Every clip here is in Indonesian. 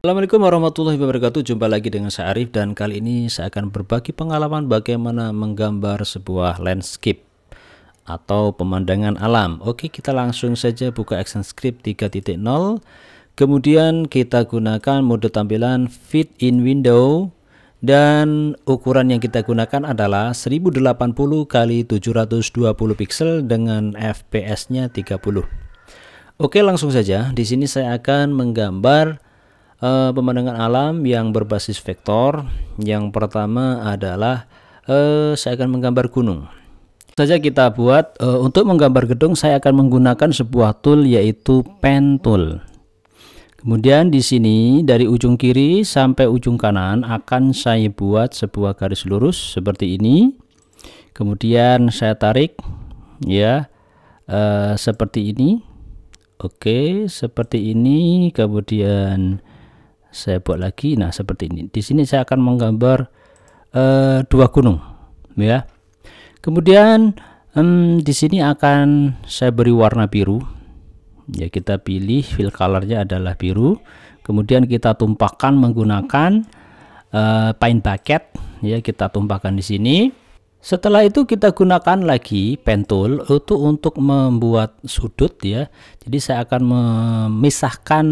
Assalamualaikum warahmatullahi wabarakatuh Jumpa lagi dengan saya Arif dan kali ini saya akan berbagi pengalaman bagaimana menggambar sebuah landscape atau pemandangan alam Oke kita langsung saja buka ActionScript 3.0 Kemudian kita gunakan mode tampilan fit in window dan ukuran yang kita gunakan adalah 1080 x 720 pixel dengan FPS-nya 30 Oke langsung saja di sini saya akan menggambar uh, pemandangan alam yang berbasis vektor. Yang pertama adalah uh, saya akan menggambar gunung. Saja kita buat uh, untuk menggambar gedung saya akan menggunakan sebuah tool yaitu pen tool. Kemudian di sini dari ujung kiri sampai ujung kanan akan saya buat sebuah garis lurus seperti ini. Kemudian saya tarik ya e, seperti ini. Oke, seperti ini. Kemudian saya buat lagi nah seperti ini di sini saya akan menggambar uh, dua gunung ya kemudian um, di sini akan saya beri warna biru ya kita pilih fill colornya adalah biru kemudian kita tumpahkan menggunakan uh, eh, paint bucket ya kita tumpahkan di sini setelah itu kita gunakan lagi pen tool itu untuk membuat sudut ya jadi saya akan memisahkan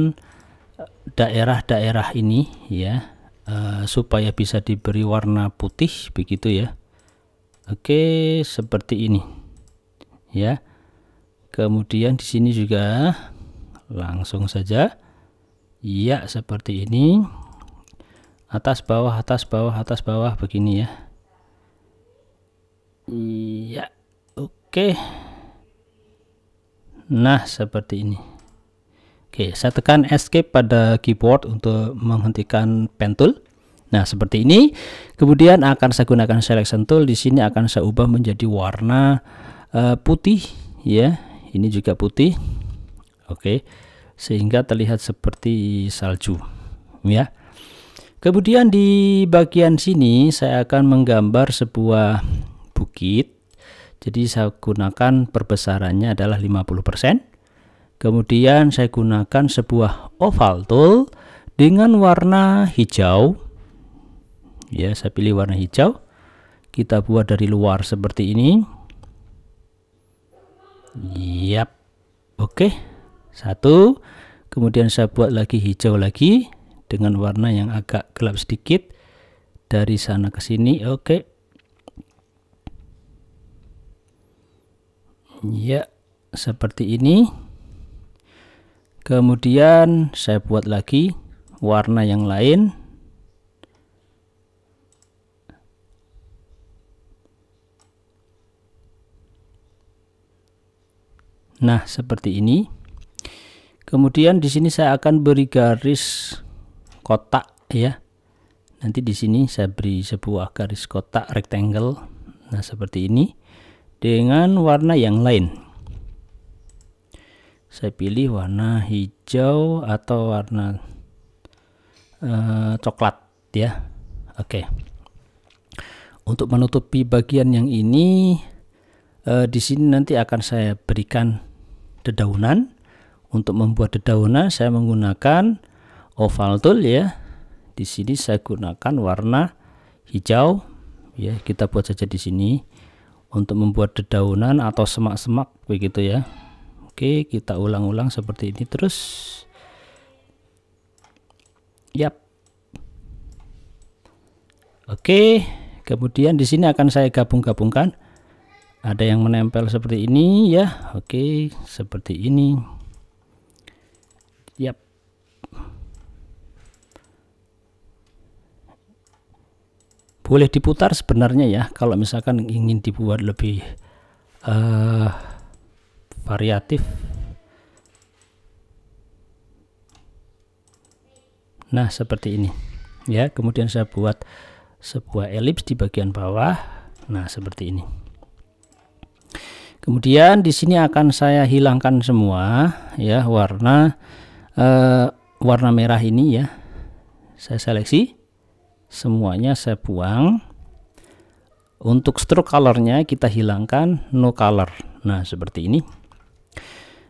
daerah-daerah ini ya uh, supaya bisa diberi warna putih begitu ya Oke seperti ini ya kemudian di sini juga langsung saja ya seperti ini atas bawah atas bawah atas bawah begini ya iya oke nah seperti ini Oke, saya tekan escape pada keyboard untuk menghentikan pen tool. Nah, seperti ini. Kemudian akan saya gunakan selection tool. Di sini akan saya ubah menjadi warna uh, putih ya. Ini juga putih. Oke. Sehingga terlihat seperti salju ya. Kemudian di bagian sini saya akan menggambar sebuah bukit. Jadi saya gunakan perbesarannya adalah 50%. Kemudian saya gunakan sebuah oval tool dengan warna hijau. Ya, saya pilih warna hijau. Kita buat dari luar seperti ini. Yap. Oke. Satu. Kemudian saya buat lagi hijau lagi dengan warna yang agak gelap sedikit dari sana ke sini. Oke. Ya, seperti ini kemudian saya buat lagi warna yang lain nah seperti ini kemudian di sini saya akan beri garis kotak ya nanti di sini saya beri sebuah garis kotak rectangle nah seperti ini dengan warna yang lain saya pilih warna hijau atau warna uh, coklat ya oke okay. untuk menutupi bagian yang ini uh, di sini nanti akan saya berikan dedaunan untuk membuat dedaunan saya menggunakan oval tool ya di sini saya gunakan warna hijau ya kita buat saja di sini untuk membuat dedaunan atau semak-semak begitu ya Oke, kita ulang-ulang seperti ini terus. Yap. Oke, kemudian di sini akan saya gabung-gabungkan. Ada yang menempel seperti ini ya. Oke, seperti ini. Yap. Boleh diputar sebenarnya ya kalau misalkan ingin dibuat lebih uh, variatif nah seperti ini ya kemudian saya buat sebuah elips di bagian bawah nah seperti ini kemudian di sini akan saya hilangkan semua ya warna eh, warna merah ini ya saya seleksi semuanya saya buang untuk stroke colornya kita hilangkan no color nah seperti ini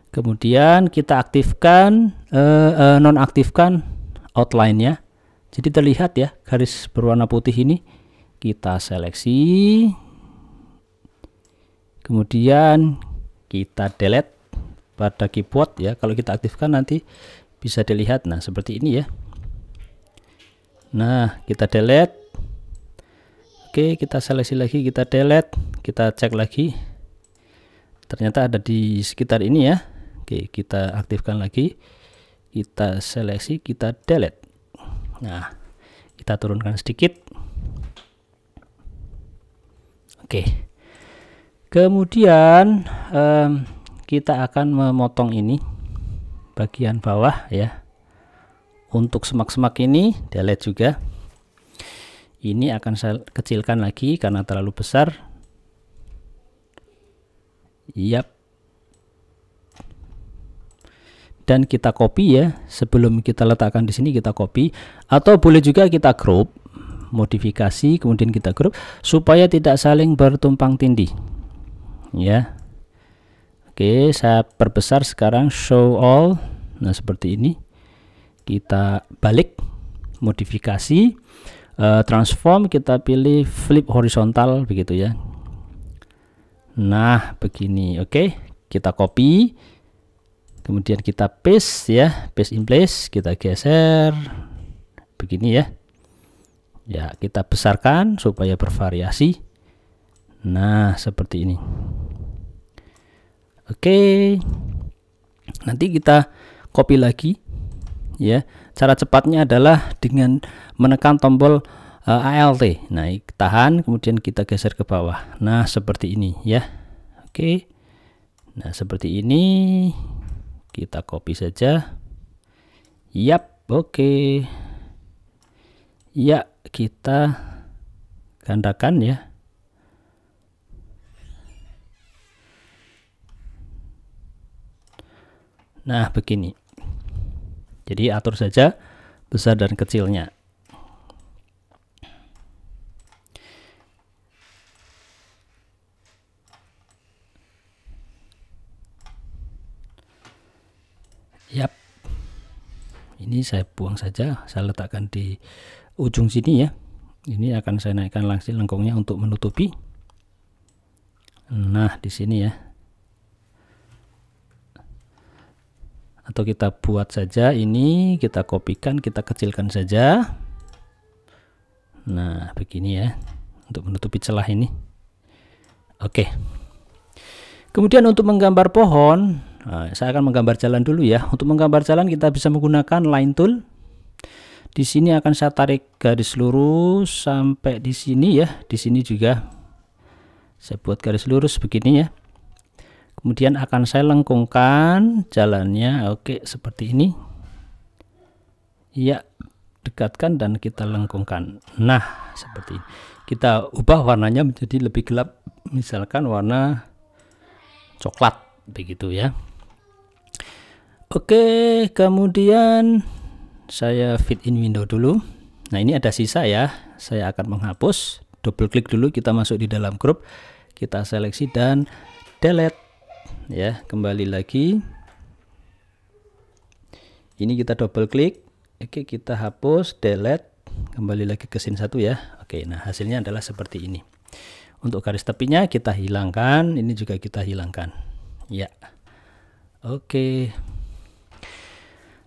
kemudian kita aktifkan uh, uh, nonaktifkan outline-nya jadi terlihat ya garis berwarna putih ini kita seleksi kemudian kita delete pada keyboard ya kalau kita aktifkan nanti bisa dilihat nah seperti ini ya nah kita delete oke kita seleksi lagi kita delete kita cek lagi ternyata ada di sekitar ini ya Oke kita aktifkan lagi kita seleksi kita delete nah kita turunkan sedikit oke kemudian um, kita akan memotong ini bagian bawah ya untuk semak-semak ini delete juga ini akan saya kecilkan lagi karena terlalu besar Yap. Dan kita copy ya, sebelum kita letakkan di sini kita copy atau boleh juga kita group modifikasi kemudian kita crop supaya tidak saling bertumpang tindih. Ya. Oke, saya perbesar sekarang show all. Nah, seperti ini. Kita balik modifikasi eh, transform kita pilih flip horizontal begitu ya Nah, begini. Oke, okay. kita copy. Kemudian kita paste ya, paste in place, kita geser begini ya. Ya, kita besarkan supaya bervariasi. Nah, seperti ini. Oke. Okay. Nanti kita copy lagi ya. Cara cepatnya adalah dengan menekan tombol uh, eh, ALT naik tahan kemudian kita geser ke bawah nah seperti ini ya oke okay. nah seperti ini kita copy saja yap oke okay. ya kita gandakan ya nah begini jadi atur saja besar dan kecilnya ini saya buang saja saya letakkan di ujung sini ya ini akan saya naikkan langsung lengkungnya untuk menutupi nah di sini ya atau kita buat saja ini kita kopikan kita kecilkan saja nah begini ya untuk menutupi celah ini oke kemudian untuk menggambar pohon Eh, saya akan menggambar jalan dulu ya. Untuk menggambar jalan kita bisa menggunakan line tool. Di sini akan saya tarik garis lurus sampai di sini ya. Di sini juga saya buat garis lurus begini ya. Kemudian akan saya lengkungkan jalannya. Oke, seperti ini. Ya, dekatkan dan kita lengkungkan. Nah, seperti ini. Kita ubah warnanya menjadi lebih gelap. Misalkan warna coklat begitu ya. Oke, kemudian saya fit in window dulu. Nah, ini ada sisa ya. Saya akan menghapus. Double klik dulu kita masuk di dalam grup. Kita seleksi dan delete. Ya, kembali lagi. Ini kita double klik. Oke, kita hapus, delete. Kembali lagi ke scene satu ya. Oke, nah hasilnya adalah seperti ini. Untuk garis tepinya kita hilangkan, ini juga kita hilangkan. Ya. Oke.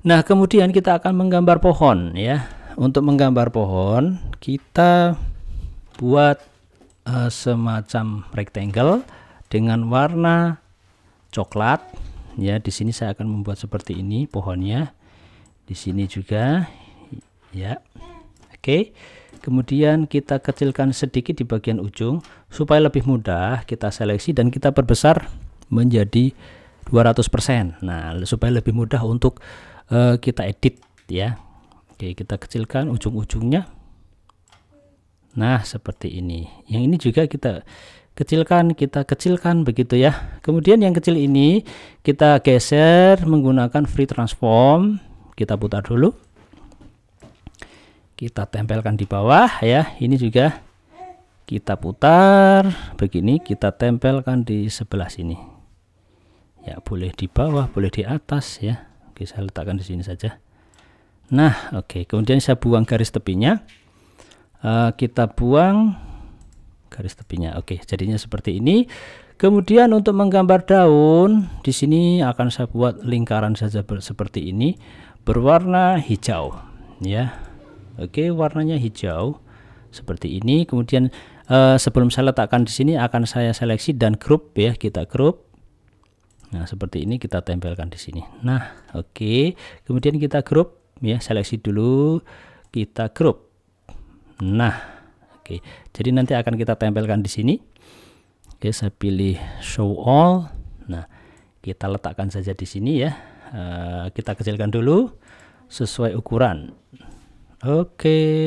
Nah, kemudian kita akan menggambar pohon ya. Untuk menggambar pohon, kita buat uh, semacam rectangle dengan warna coklat ya. Di sini saya akan membuat seperti ini pohonnya. Di sini juga ya. Oke. Okay. Kemudian kita kecilkan sedikit di bagian ujung supaya lebih mudah kita seleksi dan kita perbesar menjadi 200%. Nah, supaya lebih mudah untuk uh, kita edit ya Oke kita kecilkan ujung-ujungnya nah seperti ini yang ini juga kita kecilkan kita kecilkan begitu ya kemudian yang kecil ini kita geser menggunakan free transform kita putar dulu kita tempelkan di bawah ya ini juga kita putar begini kita tempelkan di sebelah sini ya boleh di bawah boleh di atas ya Oke, saya letakkan di sini saja. Nah, oke. Kemudian saya buang garis tepinya. Uh, kita buang garis tepinya. Oke, jadinya seperti ini. Kemudian untuk menggambar daun, di sini akan saya buat lingkaran saja seperti ini, berwarna hijau, ya. Oke, warnanya hijau seperti ini. Kemudian uh, sebelum saya letakkan di sini akan saya seleksi dan grup ya, kita grup Nah, seperti ini kita tempelkan di sini. Nah, oke. Okay. Kemudian kita grup ya, seleksi dulu, kita grup. Nah, oke. Okay. Jadi nanti akan kita tempelkan di sini. Oke, okay, saya pilih show all. Nah, kita letakkan saja di sini ya. Uh, kita kecilkan dulu sesuai ukuran. Oke. Okay.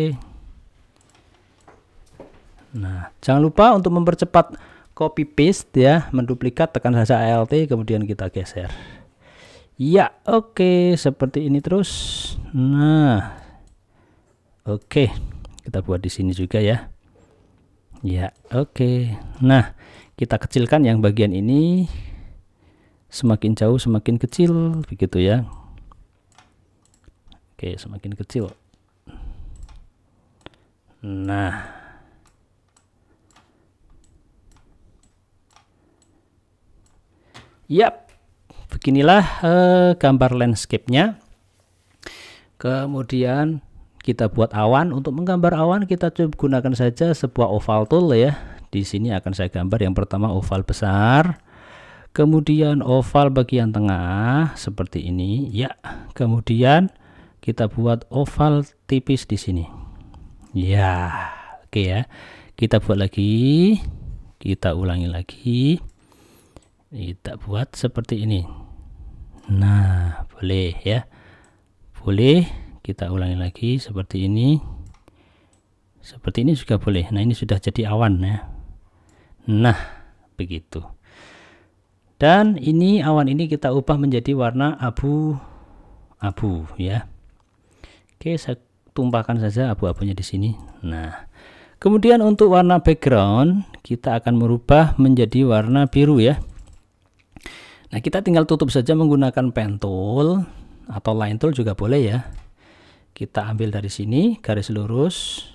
Nah, jangan lupa untuk mempercepat copy paste ya menduplikat tekan saja alt kemudian kita geser ya oke okay. seperti ini terus nah oke okay. kita buat di sini juga ya ya oke okay. nah kita kecilkan yang bagian ini semakin jauh semakin kecil begitu ya oke semakin kecil nah Yap, beginilah eh, gambar landscape-nya. Kemudian kita buat awan. Untuk menggambar awan kita coba gunakan saja sebuah oval tool ya. Di sini akan saya gambar yang pertama oval besar. Kemudian oval bagian tengah seperti ini. Ya, kemudian kita buat oval tipis di sini. Ya, oke ya. Kita buat lagi. Kita ulangi lagi kita eh, buat seperti ini nah boleh ya boleh kita ulangi lagi seperti ini seperti ini juga boleh nah ini sudah jadi awan ya nah begitu dan ini awan ini kita ubah menjadi warna abu abu ya oke saya tumpahkan saja abu-abunya di sini nah kemudian untuk warna background kita akan merubah menjadi warna biru ya Nah, kita tinggal tutup saja menggunakan pen tool atau line tool juga boleh ya. Kita ambil dari sini garis lurus.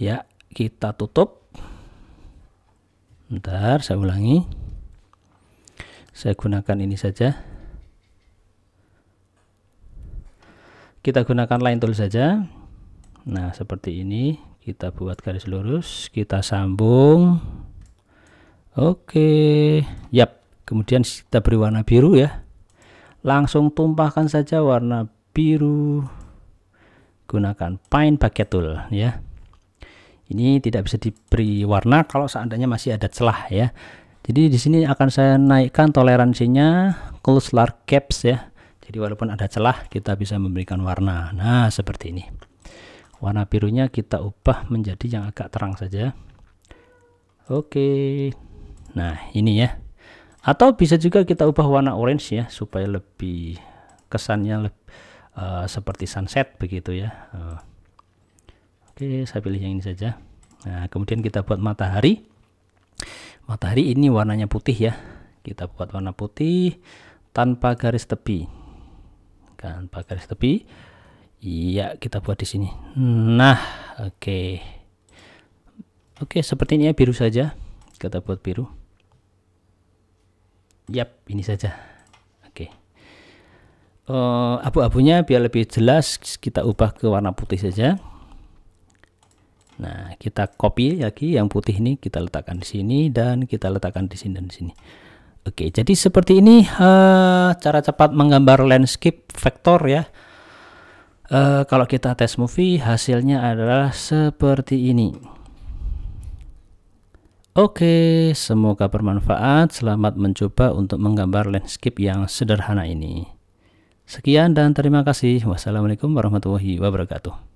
Ya, kita tutup. Bentar, saya ulangi. Saya gunakan ini saja. Kita gunakan line tool saja. Nah, seperti ini. Kita buat garis lurus, kita sambung. Oke. Yap kemudian kita beri warna biru ya langsung tumpahkan saja warna biru gunakan paint bucket tool ya ini tidak bisa diberi warna kalau seandainya masih ada celah ya jadi di sini akan saya naikkan toleransinya close large caps ya jadi walaupun ada celah kita bisa memberikan warna nah seperti ini warna birunya kita ubah menjadi yang agak terang saja oke nah ini ya atau bisa juga kita ubah warna orange ya supaya lebih kesannya lebih, eh, uh, seperti sunset begitu ya uh, oke saya pilih yang ini saja nah kemudian kita buat matahari matahari ini warnanya putih ya kita buat warna putih tanpa garis tepi kan tanpa garis tepi iya kita buat di sini nah oke okay. oke okay, ya biru saja kita buat biru Yap, ini saja. Oke. Okay. Uh, eh, abu-abunya biar lebih jelas kita ubah ke warna putih saja. Nah, kita copy lagi yang putih ini kita letakkan di sini dan kita letakkan di sini dan di sini. Oke, jadi seperti ini uh, cara cepat menggambar landscape vektor ya. Uh, kalau kita tes movie hasilnya adalah seperti ini. Oke, semoga bermanfaat. Selamat mencoba untuk menggambar landscape yang sederhana ini. Sekian dan terima kasih. Wassalamualaikum warahmatullahi wabarakatuh.